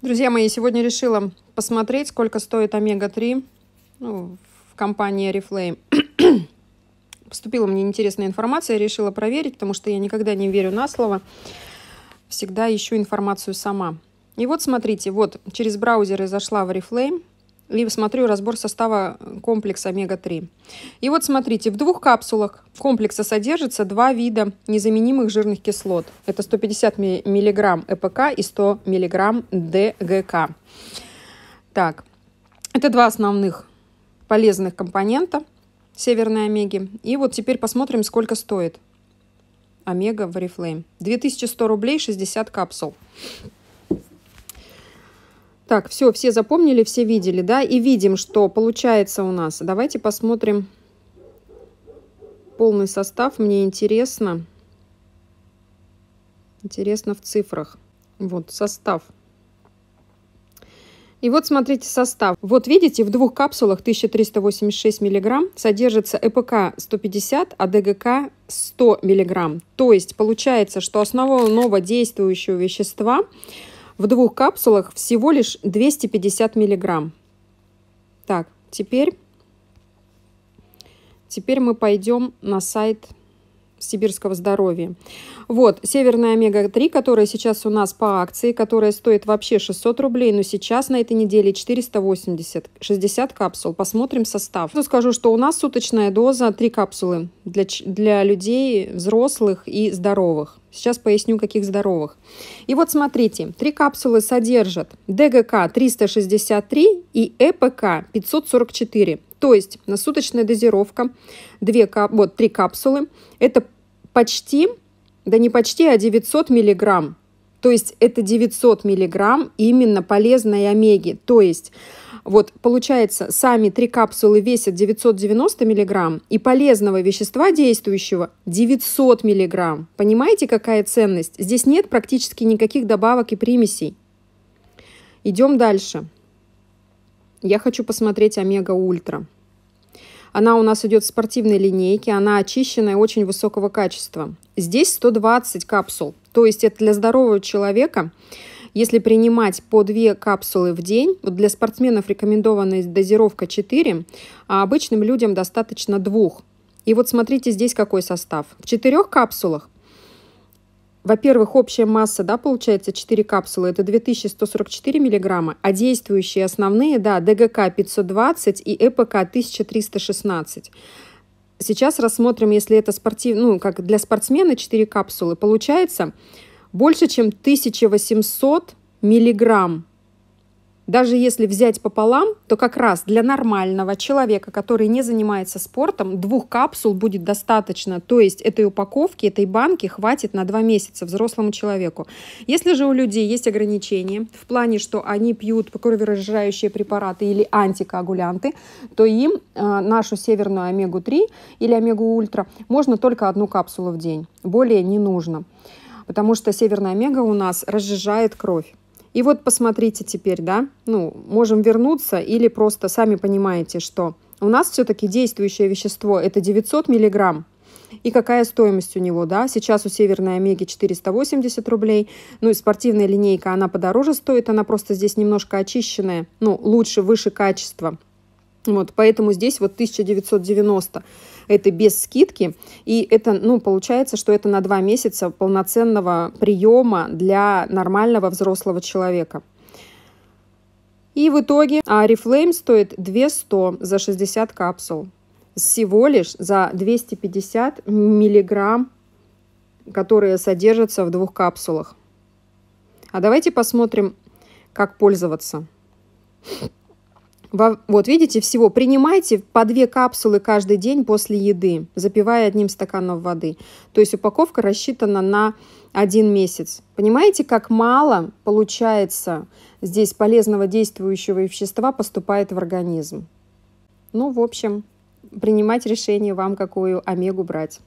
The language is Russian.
Друзья мои, сегодня решила посмотреть, сколько стоит омега-3 ну, в компании Reflame. Поступила мне интересная информация, я решила проверить, потому что я никогда не верю на слово. Всегда ищу информацию сама. И вот смотрите, вот через браузер я зашла в Reflame и смотрю разбор состава э, комплекса омега-3. И вот смотрите, в двух капсулах комплекса содержится два вида незаменимых жирных кислот. Это 150 мг ЭПК и 100 мг ДГК. Так, это два основных полезных компонента северной омеги. И вот теперь посмотрим, сколько стоит омега в Oriflame. 2100 рублей 60 капсул. Так, все, все запомнили, все видели, да, и видим, что получается у нас. Давайте посмотрим полный состав. Мне интересно, интересно в цифрах. Вот состав. И вот смотрите состав. Вот видите, в двух капсулах 1386 миллиграмм содержится ЭПК 150, а ДГК 100 миллиграмм. То есть получается, что основного действующего вещества в двух капсулах всего лишь 250 миллиграмм. Так, теперь, теперь мы пойдем на сайт сибирского здоровья. Вот, северная омега-3, которая сейчас у нас по акции, которая стоит вообще 600 рублей, но сейчас на этой неделе 480, 60 капсул. Посмотрим состав. Ну, скажу, что у нас суточная доза 3 капсулы для, для людей взрослых и здоровых. Сейчас поясню, каких здоровых. И вот смотрите, три капсулы содержат ДГК 363 и ЭПК 544. То есть на суточная дозировка, 2 кап, вот 3 капсулы, это почти, да не почти, а 900 миллиграмм. То есть это 900 миллиграмм именно полезной омеги. То есть вот получается, сами три капсулы весят 990 миллиграмм, и полезного вещества действующего 900 миллиграмм. Понимаете, какая ценность? Здесь нет практически никаких добавок и примесей. Идем дальше. Я хочу посмотреть Омега Ультра. Она у нас идет в спортивной линейке, она очищенная, очень высокого качества. Здесь 120 капсул, то есть это для здорового человека, если принимать по 2 капсулы в день, вот для спортсменов рекомендованная дозировка 4, а обычным людям достаточно 2. И вот смотрите здесь какой состав. В 4 капсулах во-первых, общая масса, да, получается 4 капсулы, это 2144 миллиграмма, а действующие основные, да, ДГК 520 и ЭПК 1316. Сейчас рассмотрим, если это спортив... ну, как для спортсмена 4 капсулы, получается больше, чем 1800 миллиграмм даже если взять пополам, то как раз для нормального человека, который не занимается спортом, двух капсул будет достаточно. То есть этой упаковки, этой банки хватит на два месяца взрослому человеку. Если же у людей есть ограничения в плане, что они пьют кроворазжирающие препараты или антикоагулянты, то им э, нашу северную омегу-3 или омегу-ультра можно только одну капсулу в день. Более не нужно, потому что северная омега у нас разжижает кровь. И вот посмотрите теперь, да, ну, можем вернуться или просто сами понимаете, что у нас все-таки действующее вещество – это 900 миллиграмм, и какая стоимость у него, да, сейчас у Северной Омеги 480 рублей, ну и спортивная линейка, она подороже стоит, она просто здесь немножко очищенная, ну, лучше, выше качества, вот, поэтому здесь вот 1990 это без скидки, и это, ну, получается, что это на два месяца полноценного приема для нормального взрослого человека. И в итоге Арифлейм стоит 2100 за 60 капсул. Всего лишь за 250 миллиграмм, которые содержатся в двух капсулах. А давайте посмотрим, как пользоваться. Вот видите, всего принимайте по две капсулы каждый день после еды, запивая одним стаканом воды. То есть упаковка рассчитана на один месяц. Понимаете, как мало получается здесь полезного действующего вещества поступает в организм? Ну, в общем, принимать решение вам, какую омегу брать.